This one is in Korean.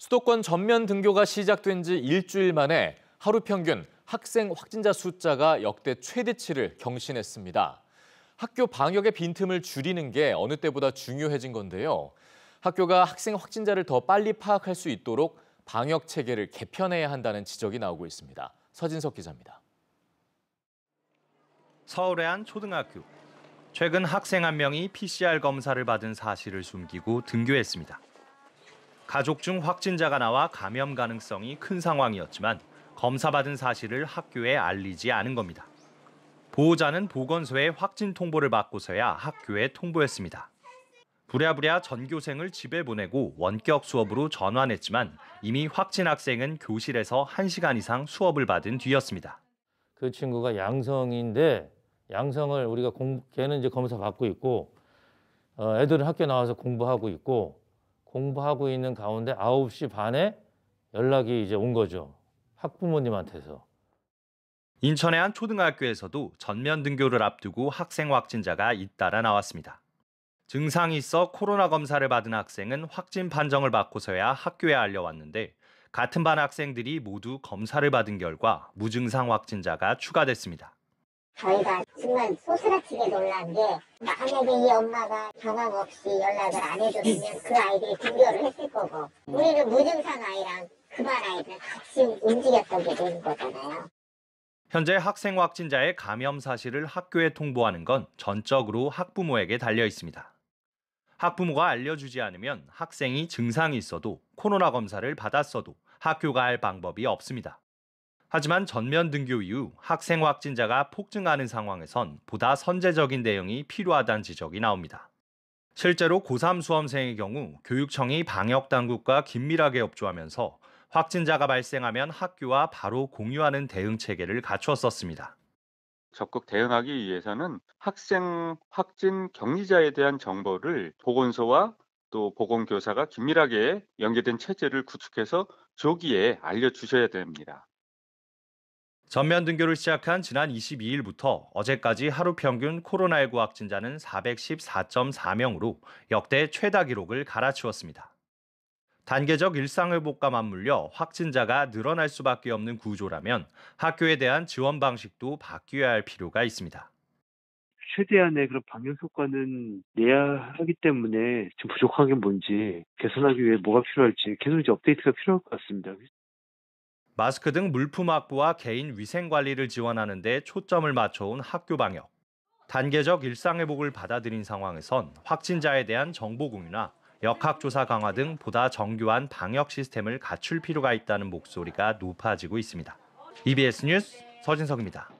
수도권 전면 등교가 시작된 지 일주일 만에 하루 평균 학생 확진자 숫자가 역대 최대치를 경신했습니다. 학교 방역의 빈틈을 줄이는 게 어느 때보다 중요해진 건데요. 학교가 학생 확진자를 더 빨리 파악할 수 있도록 방역 체계를 개편해야 한다는 지적이 나오고 있습니다. 서진석 기자입니다. 서울의 한 초등학교. 최근 학생 한 명이 PCR 검사를 받은 사실을 숨기고 등교했습니다. 가족 중 확진자가 나와 감염 가능성이 큰 상황이었지만 검사받은 사실을 학교에 알리지 않은 겁니다. 보호자는 보건소에 확진 통보를 받고서야 학교에 통보했습니다. 부랴부랴 전교생을 집에 보내고 원격 수업으로 전환했지만 이미 확진 학생은 교실에서 1시간 이상 수업을 받은 뒤였습니다. 그 친구가 양성인데 양성을 우리가 공, 걔는 이제 검사 받고 있고 어, 애들은 학교 나와서 공부하고 있고 공부하고 있는 가운데 9시 반에 연락이 이제 온 거죠. 학부모님한테서. 인천의 한 초등학교에서도 전면 등교를 앞두고 학생 확진자가 잇따라 나왔습니다. 증상이 있어 코로나 검사를 받은 학생은 확진 판정을 받고서야 학교에 알려왔는데 같은 반 학생들이 모두 검사를 받은 결과 무증상 확진자가 추가됐습니다. 저희가 순간 소스라치게 놀란 게 만약에 이 엄마가 경황 없이 연락을 안 해줬으면 그 아이들이 등교를 했을 거고 우리는 무증상 아이랑 그만 아이들 같이 움직였던 게된 거잖아요. 현재 학생 확진자의 감염 사실을 학교에 통보하는 건 전적으로 학부모에게 달려 있습니다. 학부모가 알려주지 않으면 학생이 증상이 있어도 코로나 검사를 받았어도 학교 갈 방법이 없습니다. 하지만 전면 등교 이후 학생 확진자가 폭증하는 상황에선 보다 선제적인 대응이 필요하다는 지적이 나옵니다. 실제로 고3 수험생의 경우 교육청이 방역 당국과 긴밀하게 협조하면서 확진자가 발생하면 학교와 바로 공유하는 대응 체계를 갖추었었습니다. 적극 대응하기 위해서는 학생 확진 격리자에 대한 정보를 보건소와 또 보건교사가 긴밀하게 연계된 체제를 구축해서 조기에 알려주셔야 됩니다. 전면 등교를 시작한 지난 22일부터 어제까지 하루 평균 코로나19 확진자는 414.4명으로 역대 최다 기록을 갈아치웠습니다. 단계적 일상회복과 맞물려 확진자가 늘어날 수밖에 없는 구조라면 학교에 대한 지원 방식도 바뀌어야 할 필요가 있습니다. 최대한의 그런 방역 효과는 내야 하기 때문에 지 부족한 게 뭔지 개선하기 위해 뭐가 필요할지 계속 이제 업데이트가 필요할 것 같습니다. 마스크 등 물품 확보와 개인 위생 관리를 지원하는 데 초점을 맞춰온 학교 방역. 단계적 일상회복을 받아들인 상황에선 확진자에 대한 정보 공유나 역학조사 강화 등 보다 정교한 방역 시스템을 갖출 필요가 있다는 목소리가 높아지고 있습니다. EBS 뉴스 서진석입니다.